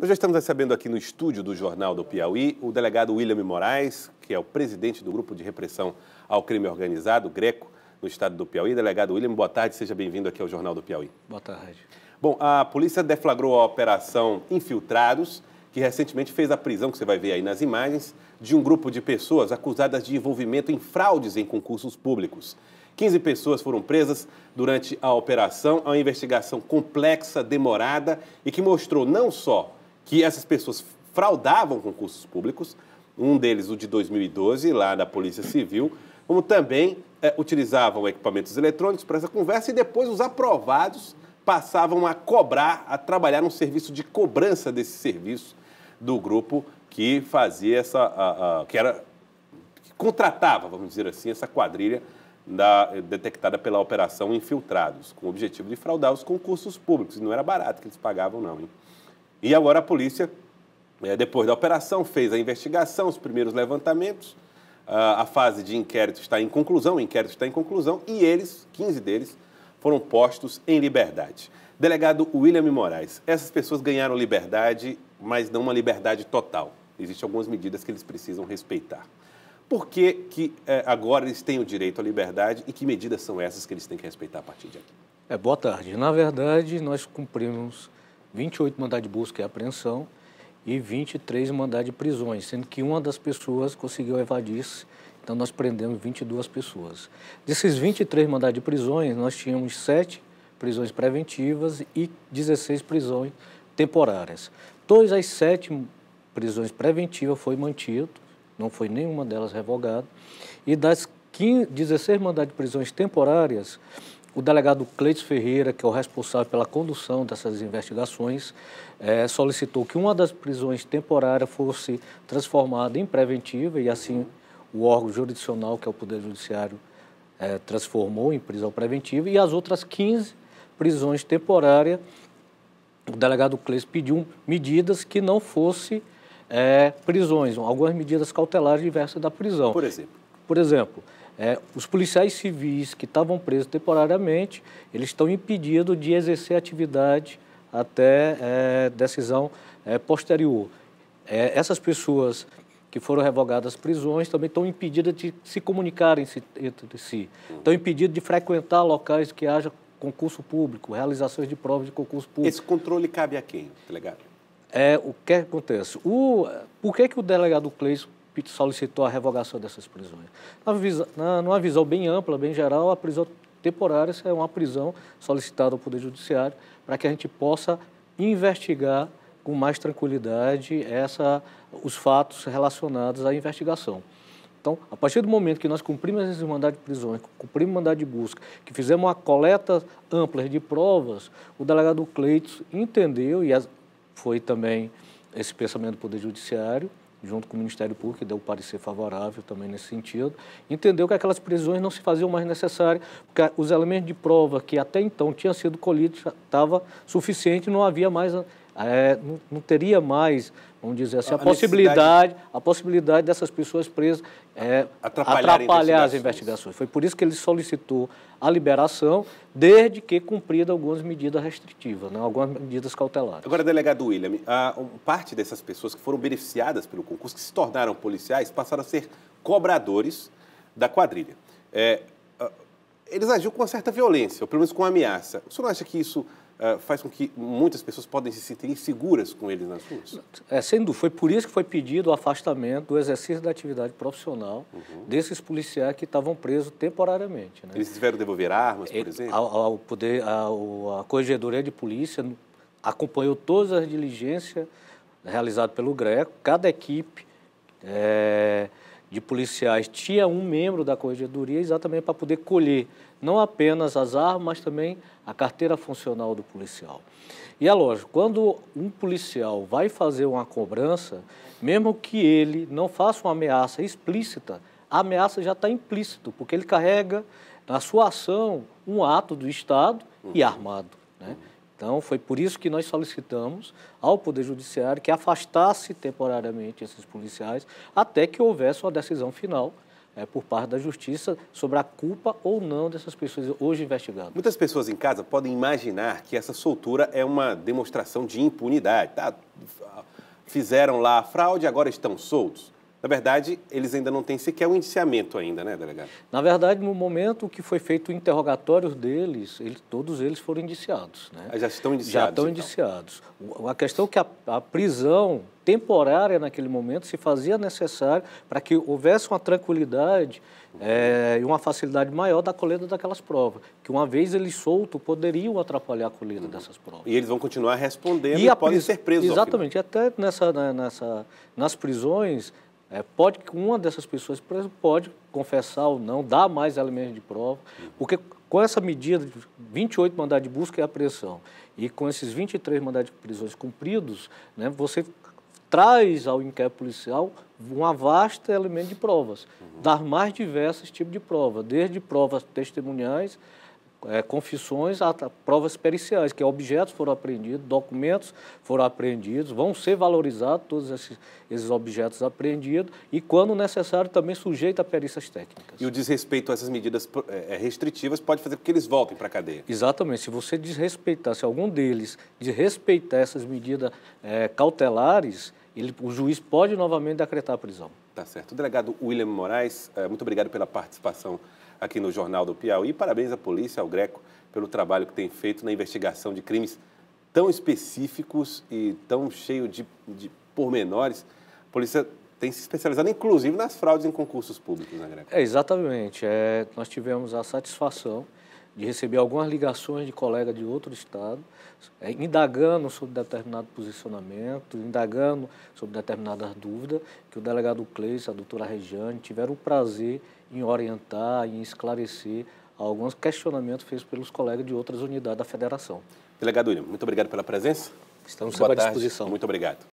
Nós já estamos recebendo aqui no estúdio do Jornal do Piauí o delegado William Moraes, que é o presidente do Grupo de Repressão ao Crime Organizado, Greco, no estado do Piauí. Delegado William, boa tarde, seja bem-vindo aqui ao Jornal do Piauí. Boa tarde. Bom, a polícia deflagrou a operação Infiltrados, que recentemente fez a prisão, que você vai ver aí nas imagens, de um grupo de pessoas acusadas de envolvimento em fraudes em concursos públicos. 15 pessoas foram presas durante a operação, é uma investigação complexa, demorada e que mostrou não só que essas pessoas fraudavam concursos públicos, um deles o de 2012, lá da Polícia Civil, como também é, utilizavam equipamentos eletrônicos para essa conversa e depois os aprovados passavam a cobrar, a trabalhar num serviço de cobrança desse serviço do grupo que fazia essa, a, a, que era, que contratava, vamos dizer assim, essa quadrilha da, detectada pela operação Infiltrados, com o objetivo de fraudar os concursos públicos. E não era barato que eles pagavam, não, hein? E agora a polícia, eh, depois da operação, fez a investigação, os primeiros levantamentos. Ah, a fase de inquérito está em conclusão, o inquérito está em conclusão e eles, 15 deles, foram postos em liberdade. Delegado William Moraes, essas pessoas ganharam liberdade, mas não uma liberdade total. Existem algumas medidas que eles precisam respeitar. Por que, que eh, agora eles têm o direito à liberdade e que medidas são essas que eles têm que respeitar a partir de aqui? É, boa tarde. Na verdade, nós cumprimos 28 mandados de busca e apreensão e 23 mandados de prisões, sendo que uma das pessoas conseguiu evadir-se, então nós prendemos 22 pessoas. Desses 23 mandados de prisões, nós tínhamos 7 prisões preventivas e 16 prisões temporárias. Todas as 7 prisões preventivas foi mantido, não foi nenhuma delas revogada, e das 15, 16 mandados de prisões temporárias, o delegado Cleiton Ferreira, que é o responsável pela condução dessas investigações, é, solicitou que uma das prisões temporárias fosse transformada em preventiva e assim o órgão jurisdicional, que é o Poder Judiciário, é, transformou em prisão preventiva e as outras 15 prisões temporárias, o delegado Cleiton pediu medidas que não fossem é, eh, prisões, algumas medidas cautelares diversas da prisão. Por exemplo? Por exemplo, é, os policiais civis que estavam presos temporariamente, eles estão impedidos de exercer atividade até é, decisão é, posterior. É, essas pessoas que foram revogadas prisões também estão impedidas de se comunicarem entre si, estão impedidas de frequentar locais que haja concurso público, realizações de provas de concurso público. Esse controle cabe a quem, delegado? Tá é, o que acontece? O, por que, que o delegado Cleison Pito solicitou a revogação dessas prisões. Na, na, numa visão bem ampla, bem geral, a prisão temporária é uma prisão solicitada ao Poder Judiciário para que a gente possa investigar com mais tranquilidade essa, os fatos relacionados à investigação. Então, a partir do momento que nós cumprimos esse mandado de prisão, cumprimos o mandado de busca, que fizemos uma coleta ampla de provas, o delegado Cleitos entendeu, e foi também esse pensamento do Poder Judiciário, junto com o Ministério Público, que deu parecer favorável também nesse sentido, entendeu que aquelas prisões não se faziam mais necessárias, porque os elementos de prova que até então tinham sido colhidos estava suficiente, não havia mais é, não, não, teria mais, vamos dizer assim, a, a possibilidade, a possibilidade dessas pessoas presas é, atrapalhar, as investigações. Foi por isso que ele solicitou a liberação, desde que cumprida algumas medidas restritivas, né, algumas medidas cautelares. Agora, delegado William, a, parte dessas pessoas que foram beneficiadas pelo concurso, que se tornaram policiais, passaram a ser cobradores da quadrilha. É, eles agiam com uma certa violência, ou pelo menos com ameaça. O senhor não acha que isso eh, faz com que muitas pessoas podem se sentir inseguras com eles nas ruas. É, sem dúvida. Foi por isso que foi pedido o afastamento do exercício da atividade profissional uhum. desses policiais que estavam presos temporariamente. Né? Eles tiveram devolver armas, por Ele, exemplo? Ao, ao poder, ao, a Corregedoria de Polícia acompanhou todas as diligências realizadas pelo GRECO, cada equipe... É, de policiais tinha um membro da corregedoria exatamente para poder colher não apenas as armas, mas também a carteira funcional do policial. E é lógico, quando um policial vai fazer uma cobrança, mesmo que ele não faça uma ameaça explícita, a ameaça já está implícito, porque ele carrega na sua ação um ato do Estado uhum. e armado. Né? Então, foi por isso que nós solicitamos ao Poder Judiciário que afastasse temporariamente esses policiais até que houvesse uma decisão final é, por parte da justiça sobre a culpa ou não dessas pessoas hoje investigadas. Muitas pessoas em casa podem imaginar que essa soltura é uma demonstração de impunidade. Tá? Fizeram lá a fraude, agora estão soltos. Na verdade, eles ainda não têm sequer o um indiciamento ainda, né, delegado? Na verdade, no momento que foi feito o interrogatório deles, eles, todos eles foram indiciados. Né? Ah, já estão indiciados? Já estão então. indiciados. A questão é que a, a prisão temporária naquele momento se fazia necessária para que houvesse uma tranquilidade é, e uma facilidade maior da colheita daquelas provas, que uma vez eles soltos poderiam atrapalhar a colheita uhum. dessas provas. E eles vão continuar respondendo e, e podem ser presos. Exatamente, até nessa, né, nessa, nas prisões é, pode que uma dessas pessoas, exemplo, pode confessar ou não, dar mais elementos de prova, porque com essa medida de 28 mandados de busca e apreensão e com esses 23 mandados de prisões cumpridos, né, você traz ao inquérito policial uma vasta elemento de provas, uhum. dar mais diversos tipos de provas, desde provas testemuniais é, confissões a, provas periciais, que objetos foram apreendidos, documentos foram apreendidos, vão ser valorizados todos esses, esses, objetos apreendidos e, quando necessário, também sujeito a perícias técnicas. E o desrespeito a essas medidas é, é, restritivas pode fazer com que eles voltem para a cadeia? Exatamente. Se você desrespeitar, se algum deles desrespeitar essas medidas é, cautelares, ele, o juiz pode novamente decretar a prisão. Tá certo. O delegado William Moraes, eh, muito obrigado pela participação aqui no Jornal do Piauí. Parabéns à polícia, ao Greco, pelo trabalho que tem feito na investigação de crimes tão específicos e tão cheio de, de pormenores. A polícia tem se especializado, inclusive, nas fraudes em concursos públicos, né, Greco? É, exatamente. É, nós tivemos a satisfação de receber algumas ligações de colegas de outro estado, é, indagando sobre determinado posicionamento, indagando sobre determinadas dúvidas, que o delegado Cleice, a doutora Regiane, tiveram o prazer em orientar, em esclarecer alguns questionamentos feitos pelos colegas de outras unidades da federação. Delegado William, muito obrigado pela presença. Estamos à disposição. Muito obrigado.